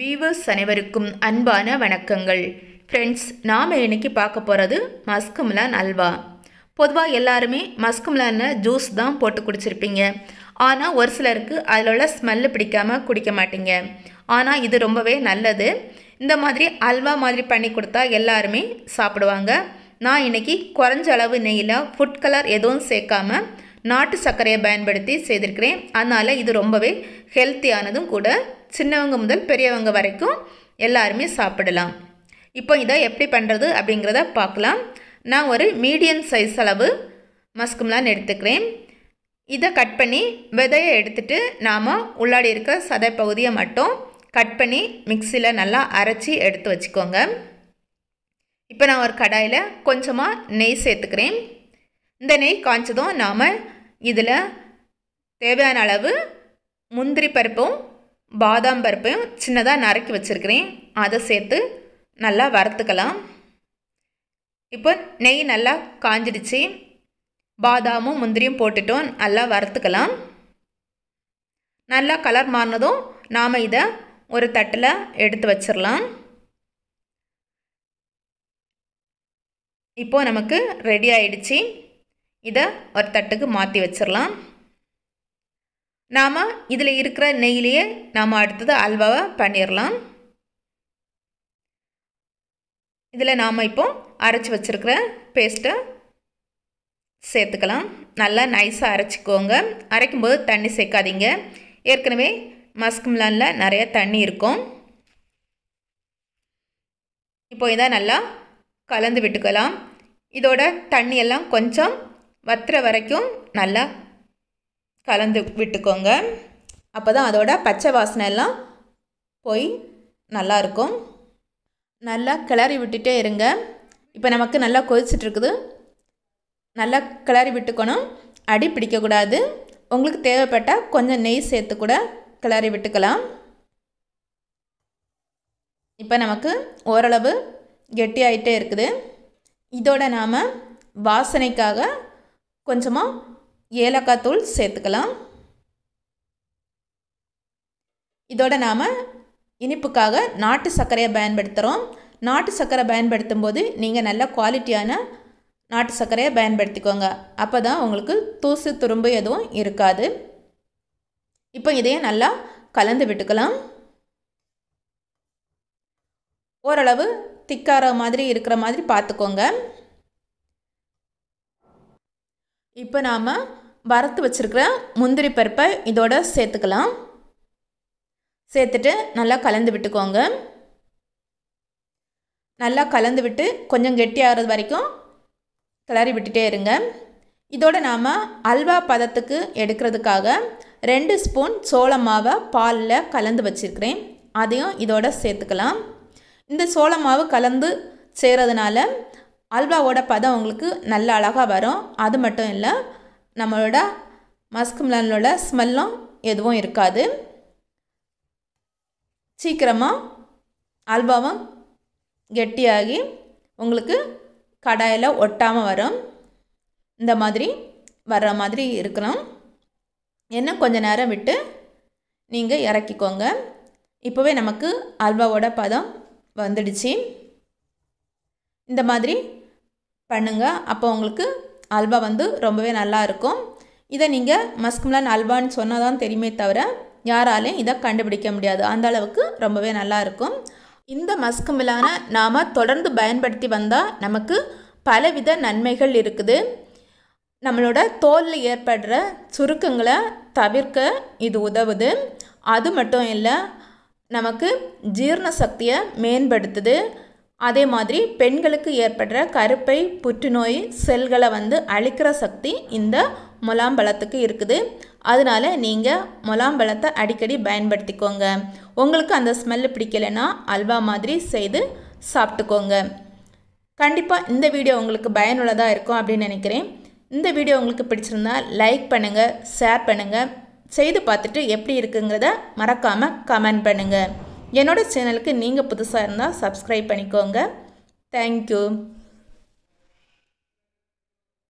viewers அனைவருக்கும் அன்பான வணக்கங்கள் ஃப்ரெண்ட்ஸ் நாம் இன்றைக்கி பார்க்க போகிறது மஸ்குமலான் அல்வா பொதுவாக எல்லாருமே மஸ்குமலான ஜூஸ் தான் போட்டு குடிச்சிருப்பீங்க ஆனால் ஒரு சிலருக்கு அதில் உள்ள ஸ்மெல்லு பிடிக்காமல் குடிக்க மாட்டீங்க ஆனால் இது ரொம்பவே நல்லது இந்த மாதிரி அல்வா மாதிரி பண்ணி கொடுத்தா எல்லாருமே சாப்பிடுவாங்க நான் இன்றைக்கி குறைஞ்ச அளவு நெய்யில் ஃபுட் கலர் எதுவும் சேர்க்காமல் நாட்டு சர்க்கரையை பயன்படுத்தி செய்திருக்கிறேன் அதனால் இது ரொம்பவே ஹெல்த்தியானதும் கூட சின்னவங்க முதல் பெரியவங்க வரைக்கும் எல்லாருமே சாப்பிடலாம் இப்போ இதை எப்படி பண்ணுறது அப்படிங்கிறத பார்க்கலாம் நான் ஒரு மீடியம் சைஸ் அளவு மஸ்கும்லான் எடுத்துக்கிறேன் இதை கட் பண்ணி விதையை எடுத்துகிட்டு நாம் உள்ளாடி இருக்க சதை பகுதியை மட்டும் கட் பண்ணி மிக்சியில் நல்லா அரைச்சி எடுத்து வச்சுக்கோங்க இப்போ நான் ஒரு கடாயில் கொஞ்சமாக நெய் சேர்த்துக்கிறேன் இந்த நெய் காய்ச்சதும் நாம் இதில் தேவையான அளவு முந்திரி பருப்பும் பாதாம் பருப்பையும் சின்னதாக நறுக்கி வச்சுருக்கிறேன் அதை சேர்த்து நல்லா வறுத்துக்கலாம் இப்போ நெய் நல்லா காஞ்சிடுச்சு பாதாமும் முந்திரியும் போட்டுட்டோம் நல்லா வறுத்துக்கலாம் நல்லா கலர் மாறினதும் நாம் இதை ஒரு தட்டில் எடுத்து வச்சிடலாம் இப்போது நமக்கு ரெடி ஆயிடுச்சு இதை ஒரு தட்டுக்கு மாற்றி வச்சிடலாம் நாம் இதில் இருக்கிற நெய்லேயே நாம் அடுத்தது அல்வாவை பண்ணிடலாம் இதில் நாம் இப்போ அரைச்சி வச்சுருக்கிற பேஸ்ட்டை சேர்த்துக்கலாம் நல்லா நைஸாக அரைச்சிக்கோங்க அரைக்கும்போது தண்ணி சேர்க்காதீங்க ஏற்கனவே மஸ்கும்லானில் நிறைய தண்ணி இருக்கும் இப்போ இதை நல்லா கலந்து விட்டுக்கலாம் இதோட தண்ணியெல்லாம் கொஞ்சம் வத்துற வரைக்கும் நல்லா கலந்து விட்டுக்கோங்க அப்போ தான் அதோட பச்சை வாசனை எல்லாம் போய் நல்லாயிருக்கும் நல்லா கிளறி விட்டுட்டே இருங்க இப்போ நமக்கு நல்லா கொதிச்சிட்ருக்குது நல்லா கிளறி விட்டுக்கணும் அடி பிடிக்கக்கூடாது உங்களுக்கு தேவைப்பட்டால் கொஞ்சம் நெய் சேர்த்து கூட கிளறி விட்டுக்கலாம் இப்போ நமக்கு ஓரளவு கெட்டியாயிட்டே இருக்குது இதோட நாம் வாசனைக்காக கொஞ்சமாக ஏலக்காய் தூள் சேர்த்துக்கலாம் இதோட நாம் இனிப்புக்காக நாட்டு சர்க்கரையை பயன்படுத்துகிறோம் நாட்டு சர்க்கரை பயன்படுத்தும் போது நீங்கள் நல்ல குவாலிட்டியான நாட்டு சர்க்கரையை பயன்படுத்திக்கோங்க அப்போ தான் உங்களுக்கு தூசு துரும்பு எதுவும் இருக்காது இப்போ இதையே நல்லா கலந்து விட்டுக்கலாம் ஓரளவு திக்கார மாதிரி இருக்கிற மாதிரி பார்த்துக்கோங்க இப்போ நாம் வறுத்து வச்சுருக்கிற முந்திரி பருப்பை இதோட சேர்த்துக்கலாம் சேர்த்துட்டு நல்லா கலந்து விட்டுக்கோங்க நல்லா கலந்து விட்டு கொஞ்சம் கெட்டியாகிறது வரைக்கும் கிளறி விட்டுட்டே இருங்க இதோட நாம் அல்வா பதத்துக்கு எடுக்கிறதுக்காக ரெண்டு ஸ்பூன் சோளம் மாவை பாலில் கலந்து வச்சுருக்கிறேன் அதையும் இதோட சேர்த்துக்கலாம் இந்த சோள மாவு கலந்து செய்கிறதுனால அல்வாவோட பதம் உங்களுக்கு நல்ல அழகாக வரும் அது மட்டும் இல்லை நம்மளோட மஸ்க் மிலானோட ஸ்மெல்லும் எதுவும் இருக்காது சீக்கிரமாக அல்பாவம் கெட்டியாகி உங்களுக்கு கடாயில் ஒட்டாமல் வரும் இந்த மாதிரி வர்ற மாதிரி இருக்கணும் இன்னும் கொஞ்சம் நேரம் விட்டு நீங்கள் இறக்கிக்கோங்க இப்போவே நமக்கு அல்வாவோட பதம் வந்துடுச்சு இந்த மாதிரி பண்ணுங்கள் அப்போ உங்களுக்கு அல்வா வந்து ரொம்பவே நல்லா இருக்கும் இதை நீங்கள் மஸ்க்மிலான் அல்வான்னு சொன்னால் தான் தெரியுமே தவிர யாராலையும் இதை கண்டுபிடிக்க முடியாது அந்த அளவுக்கு ரொம்பவே நல்லா இருக்கும் இந்த மஸ்க்மிலானை நாம் தொடர்ந்து பயன்படுத்தி வந்தால் நமக்கு பலவித நன்மைகள் இருக்குது நம்மளோட தோலில் ஏற்படுற சுருக்கங்களை தவிர்க்க இது உதவுது அது மட்டும் இல்லை நமக்கு ஜீரண சக்தியை மேம்படுத்துது அதே மாதிரி பெண்களுக்கு ஏற்படுற கருப்பை புற்றுநோய் செல்களை வந்து அழிக்கிற சக்தி இந்த முலாம்பழத்துக்கு இருக்குது அதனால் நீங்கள் முலாம்பழத்தை அடிக்கடி பயன்படுத்திக்கோங்க உங்களுக்கு அந்த ஸ்மெல்லு பிடிக்கலைன்னா அல்வா மாதிரி செய்து சாப்பிட்டுக்கோங்க கண்டிப்பாக இந்த வீடியோ உங்களுக்கு பயனுள்ளதாக இருக்கும் அப்படின்னு நினைக்கிறேன் இந்த வீடியோ உங்களுக்கு பிடிச்சிருந்தா லைக் பண்ணுங்கள் ஷேர் பண்ணுங்கள் செய்து பார்த்துட்டு எப்படி இருக்குங்கிறத மறக்காமல் கமெண்ட் பண்ணுங்கள் என்னோடய சேனலுக்கு நீங்கள் புதுசாக இருந்தால் சப்ஸ்கிரைப் பண்ணிக்கோங்க தேங்க்யூ